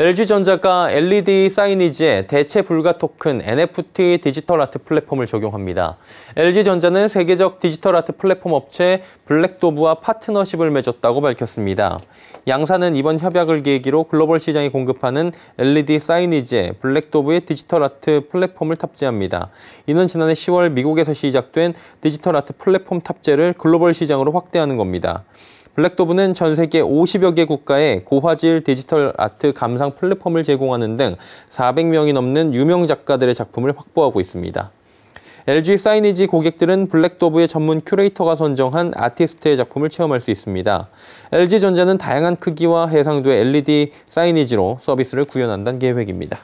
LG전자가 LED 사이니지에 대체 불가 토큰 NFT 디지털 아트 플랫폼을 적용합니다. LG전자는 세계적 디지털 아트 플랫폼 업체 블랙도브와 파트너십을 맺었다고 밝혔습니다. 양사는 이번 협약을 계기로 글로벌 시장이 공급하는 LED 사이니지에 블랙도브의 디지털 아트 플랫폼을 탑재합니다. 이는 지난해 10월 미국에서 시작된 디지털 아트 플랫폼 탑재를 글로벌 시장으로 확대하는 겁니다. 블랙도브는 전 세계 50여 개 국가에 고화질 디지털 아트 감상 플랫폼을 제공하는 등 400명이 넘는 유명 작가들의 작품을 확보하고 있습니다. LG 사이니지 고객들은 블랙도브의 전문 큐레이터가 선정한 아티스트의 작품을 체험할 수 있습니다. LG전자는 다양한 크기와 해상도의 LED 사이니지로 서비스를 구현한다는 계획입니다.